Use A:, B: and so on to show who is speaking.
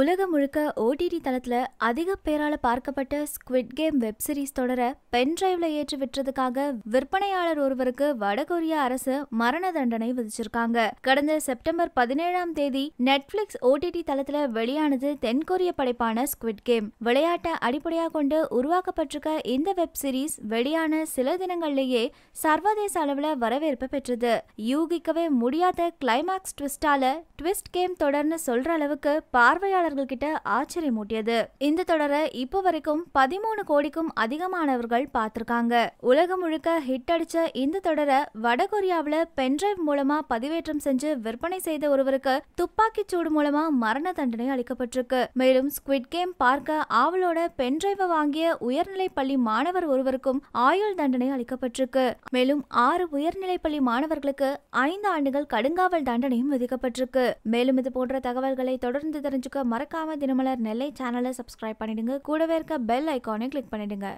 A: உலகம் முழுக்க ஓடிடி தளத்தில் அதிக பேரால் பார்க்கப்பட்ட ஸ்குவிட் கேம் வெப் சீரிஸ் தொடர பென் டிரைவ்ல ஏற்றி விட்டுறதுக்காக விற்பனையாளர் ஒருவருக்கு வடகொரிய அரசு மரண தண்டனை விதிச்சிருக்காங்க கடந்த செப்டம்பர் பதினேழாம் தேதி நெட்ஃபிளிக்ஸ் ஓடிடி தளத்தில் வெளியானது தென்கொரிய படைப்பான ஸ்குவிட் கேம் விளையாட்டை அடிப்படையாக கொண்டு உருவாக்கப்பட்டிருக்க இந்த வெப் சீரிஸ் வெளியான சில தினங்கள்லேயே சர்வதேச அளவில் வரவேற்பு பெற்றது யூகிக்கவே முடியாத கிளைமேக்ஸ் ட்விஸ்டால ட்விஸ்ட் கேம் தொடர்னு சொல்ற அளவுக்கு பார்வையாளர் ஆச்சரியம் ஆச்சரியமூட்டியது இந்த தொடரை இப்போ வரைக்கும் பதிமூணு கோடிக்கும் அதிகமானவர்கள் பார்த்திருக்காங்க உலகம் முழுக்க ஹிட் அடிச்ச இந்த தொடரை வடகொரியாவில் பென்ட்ரைவ் மூலமா பதிவேற்றம் செஞ்சு விற்பனை செய்த ஒருவருக்கு துப்பாக்கி சூடு மூலமா மரண தண்டனை அளிக்கப்பட்டிருக்கு மேலும் ஸ்குவிட் கேம் பார்க்க ஆவலோட பென்ட்ரைவை வாங்கிய உயர்நிலை பள்ளி மாணவர் ஒருவருக்கும் ஆயுள் தண்டனை அளிக்கப்பட்டிருக்கு மேலும் ஆறு உயர்நிலை பள்ளி மாணவர்களுக்கு ஐந்து ஆண்டுகள் கடுங்காவல் தண்டனையும் விதிக்கப்பட்டிருக்கு மேலும் இது போன்ற தகவல்களை தொடர்ந்து தெரிஞ்சுக்க மறக்காமல் தினமலர் நெல்லை சேனலை சப்ஸ்கிரைப் பண்ணிவிடுங்க கூடவே இருக்க பெல் ஐக்கானையும் கிளிக் பண்ணிவிடுங்க